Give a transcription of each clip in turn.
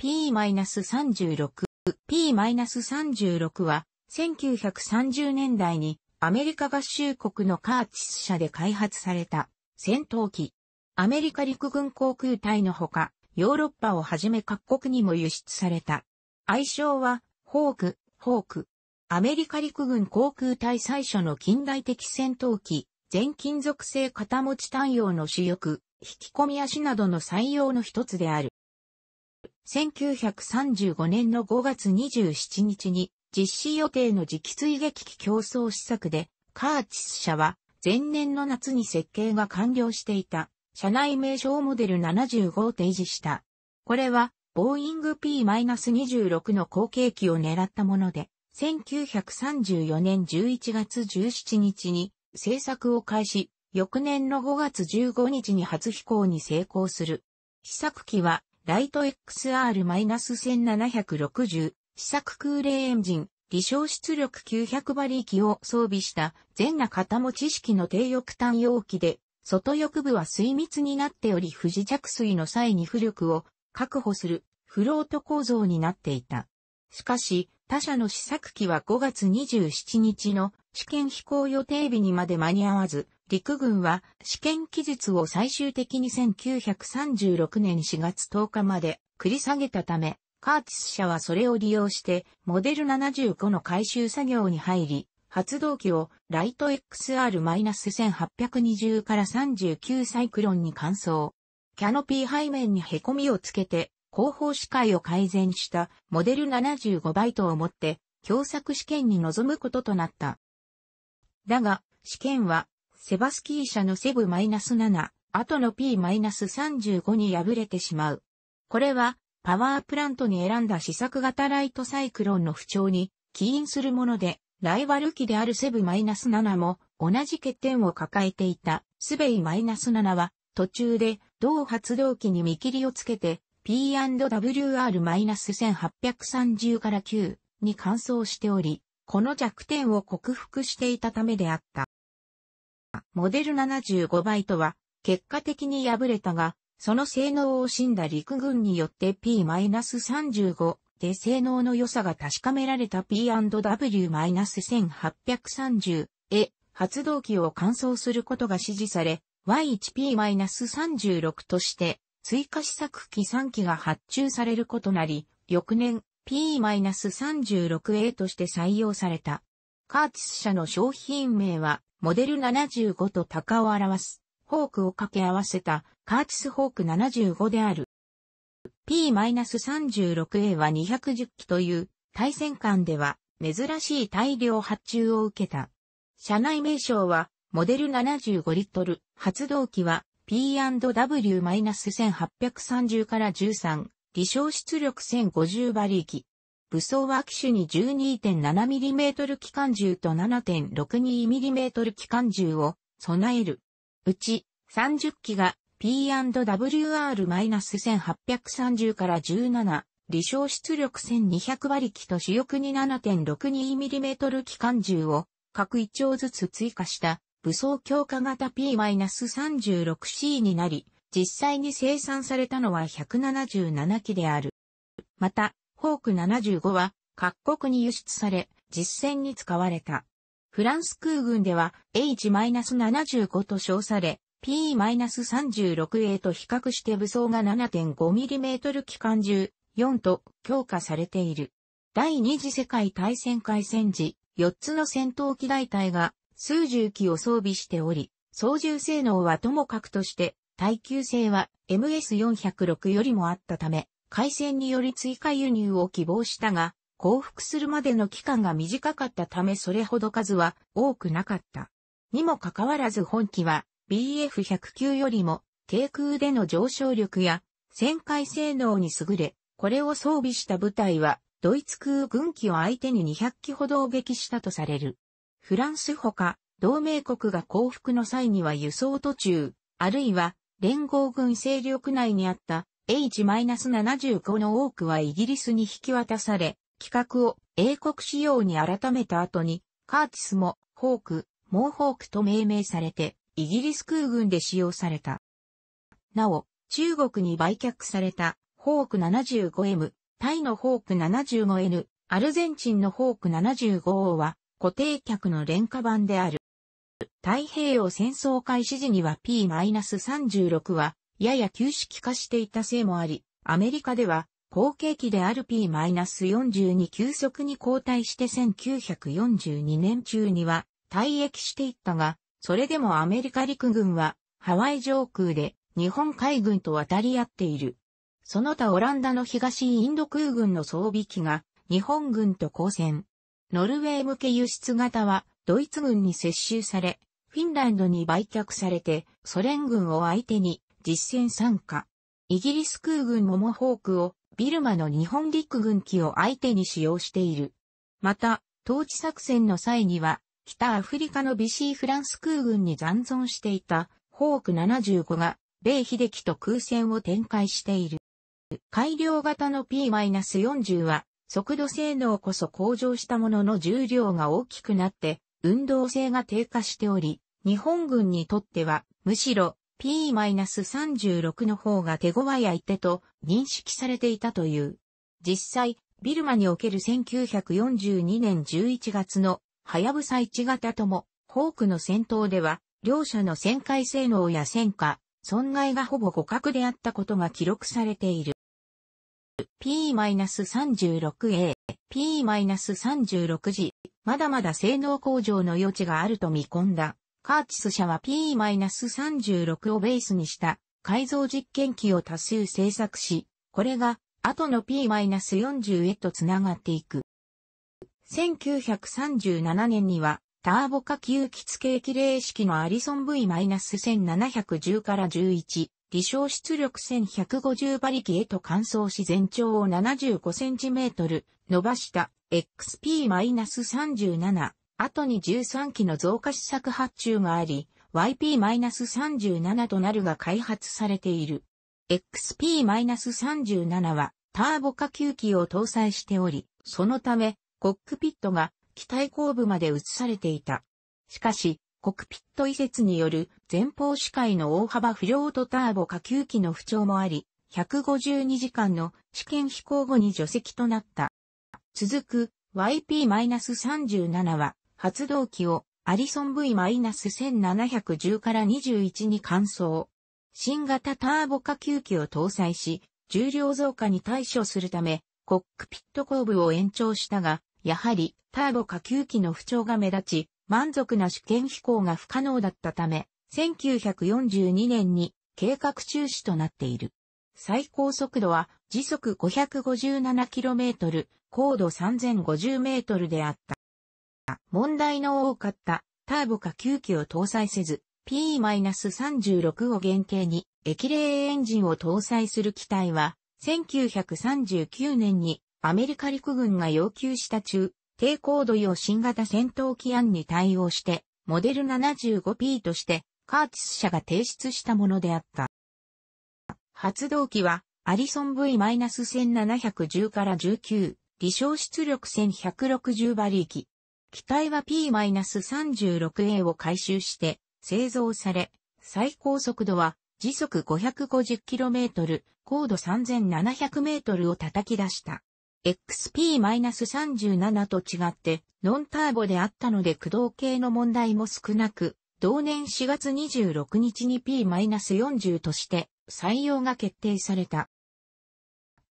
P-36。P-36 は、1930年代にアメリカ合衆国のカーチス社で開発された戦闘機。アメリカ陸軍航空隊のほか、ヨーロッパをはじめ各国にも輸出された。愛称は、ホーク、ホーク。アメリカ陸軍航空隊最初の近代的戦闘機、全金属製型持ち単用の主翼、引き込み足などの採用の一つである。1935年の5月27日に実施予定の直追撃機競争施策で、カーチス社は前年の夏に設計が完了していた、社内名称モデル75を提示した。これは、ボーイング P-26 の後継機を狙ったもので、1934年11月17日に製作を開始、翌年の5月15日に初飛行に成功する。試作機はライト XR-1760、試作空冷エンジン、離小出力900馬力を装備した全な型持ち式の低翼単容器で、外翼部は水密になっており不時着水の際に浮力を確保するフロート構造になっていた。しかし、他社の試作機は5月27日の試験飛行予定日にまで間に合わず、陸軍は試験期日を最終的に1936年4月10日まで繰り下げたため、カーティス社はそれを利用して、モデル75の回収作業に入り、発動機をライト XR-1820 から39サイクロンに換装。キャノピー背面に凹みをつけて、後方視界を改善したモデル75バイトを持って、共作試験に臨むこととなった。だが、試験はセバスキー社のセブ -7、後の P-35 に敗れてしまう。これは、パワープラントに選んだ試作型ライトサイクロンの不調に起因するもので、ライバル機であるセブ -7 も同じ欠点を抱えていたスベイ -7 は途中で同発動機に見切りをつけて P&WR-1830 から9に換装しており、この弱点を克服していたためであった。モデル75倍とは、結果的に敗れたが、その性能を惜しんだ陸軍によって P-35 で性能の良さが確かめられた P&W-1830 へ発動機を換装することが指示され、Y1P-36 として追加試作機3機が発注されることなり、翌年 P-36A として採用された。カーティス社の商品名はモデル75と鷹を表す、ホークを掛け合わせた、カーチスホーク75である。P-36A は210機という、対戦艦では、珍しい大量発注を受けた。車内名称は、モデル75リットル、発動機は P&W-1830 から13、離小出力1050馬力、武装は機種に 12.7mm 機関銃と 7.62mm 機関銃を備える。うち30機が P&WR-1830 から17、離小出力1200馬力と主翼に 7.62mm 機関銃を各一丁ずつ追加した武装強化型 P-36C になり、実際に生産されたのは177機である。また、ホーク75は各国に輸出され、実戦に使われた。フランス空軍では H-75 と称され、P-36A と比較して武装が 7.5mm 機関銃4と強化されている。第二次世界大戦開戦時、4つの戦闘機大隊が数十機を装備しており、操縦性能はともかくとして、耐久性は MS406 よりもあったため、海戦により追加輸入を希望したが、降伏するまでの期間が短かったためそれほど数は多くなかった。にもかかわらず本機は BF109 よりも低空での上昇力や旋回性能に優れ、これを装備した部隊はドイツ空軍機を相手に200機ほどを撃したとされる。フランスほか同盟国が降伏の際には輸送途中、あるいは連合軍勢力内にあった H-75 の多くはイギリスに引き渡され、規格を英国仕様に改めた後に、カーティスもホーク、モーホークと命名されて、イギリス空軍で使用された。なお、中国に売却されたホーク 75M、タイのホーク 75N、アルゼンチンのホーク 75O は固定客の廉価版である。太平洋戦争開始時には P-36 はやや旧式化していたせいもあり、アメリカでは、後継機である P-42 急速に後退して1942年中には退役していったが、それでもアメリカ陸軍はハワイ上空で日本海軍と渡り合っている。その他オランダの東インド空軍の装備機が日本軍と交戦。ノルウェー向け輸出型はドイツ軍に接収され、フィンランドに売却されてソ連軍を相手に実戦参加。イギリス空軍もモホークをビルマの日本陸軍機を相手に使用している。また、統治作戦の際には、北アフリカのビシーフランス空軍に残存していたホーク75が、米秀樹と空戦を展開している。改良型の P-40 は、速度性能こそ向上したものの重量が大きくなって、運動性が低下しており、日本軍にとっては、むしろ P-36 の方が手強い相手と認識されていたという。実際、ビルマにおける1942年11月のハヤブサ1型とも、ホークの戦闘では、両者の旋回性能や戦果、損害がほぼ互角であったことが記録されている。P-36A、P-36G、まだまだ性能向上の余地があると見込んだ。カーチス社は P-36 をベースにした改造実験機を多数製作し、これが後の P-40 へと繋がっていく。1937年にはターボ化吸気付け機霊式のアリソン V-1710 から11、離小出力1150馬力へと換装し全長を 75cm 伸ばした XP-37 後に13機の増加試作発注があり、YP-37 となるが開発されている。XP-37 はターボ下級機を搭載しており、そのためコックピットが機体後部まで移されていた。しかし、コックピット移設による前方視界の大幅不良とターボ下級機の不調もあり、152時間の試験飛行後に除籍となった。続く YP-37 は発動機をアリソン V-1710 から21に換装。新型ターボ火球機を搭載し、重量増加に対処するため、コックピット後部を延長したが、やはりターボ火球機の不調が目立ち、満足な試験飛行が不可能だったため、1942年に計画中止となっている。最高速度は時速 557km、高度 3050m であった。問題の多かったターボか9機を搭載せず、P-36 を原型に液冷エンジンを搭載する機体は、1939年にアメリカ陸軍が要求した中、低高度用新型戦闘機案に対応して、モデル 75P として、カーティス社が提出したものであった。発動機は、アリソン V-1710 から19、離小出力1160馬力、機体は P-36A を回収して製造され、最高速度は時速 550km、高度 3700m を叩き出した。XP-37 と違ってノンターボであったので駆動系の問題も少なく、同年4月26日に P-40 として採用が決定された。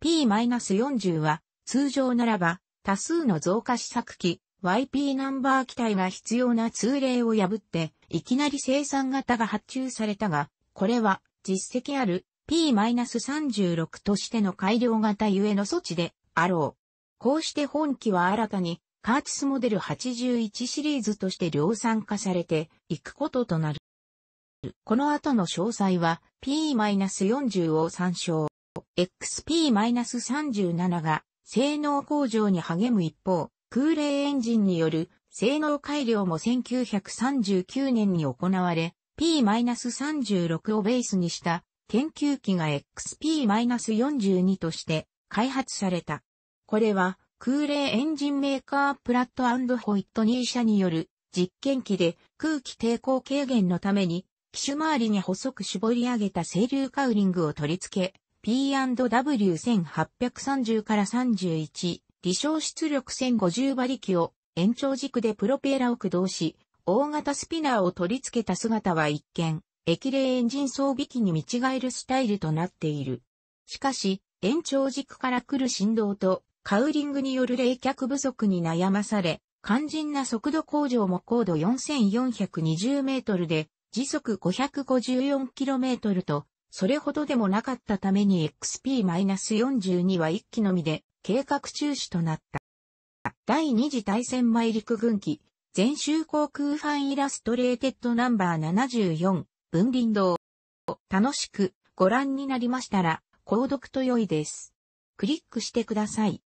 P-40 は通常ならば多数の増加試作機 YP ナンバー機体が必要な通例を破って、いきなり生産型が発注されたが、これは実績ある P-36 としての改良型ゆえの措置であろう。こうして本機は新たにカーチスモデル81シリーズとして量産化されていくこととなる。この後の詳細は P-40 を参照。XP-37 が性能向上に励む一方、空冷エンジンによる性能改良も1939年に行われ、P-36 をベースにした研究機が XP-42 として開発された。これは空冷エンジンメーカープラットホイットニー社による実験機で空気抵抗軽減のために機種周りに細く絞り上げた清流カウリングを取り付け、P&W1830 から31、離小出力1050馬力を延長軸でプロペラを駆動し、大型スピナーを取り付けた姿は一見、液霊エンジン装備機に見違えるスタイルとなっている。しかし、延長軸から来る振動と、カウリングによる冷却不足に悩まされ、肝心な速度向上も高度4420メートルで、時速 554km と、それほどでもなかったために XP-42 は一機のみで、計画中止となった。第二次大戦前陸軍機、全州航空ファンイラストレーテッドナンバー74、文林堂。楽しくご覧になりましたら、購読と良いです。クリックしてください。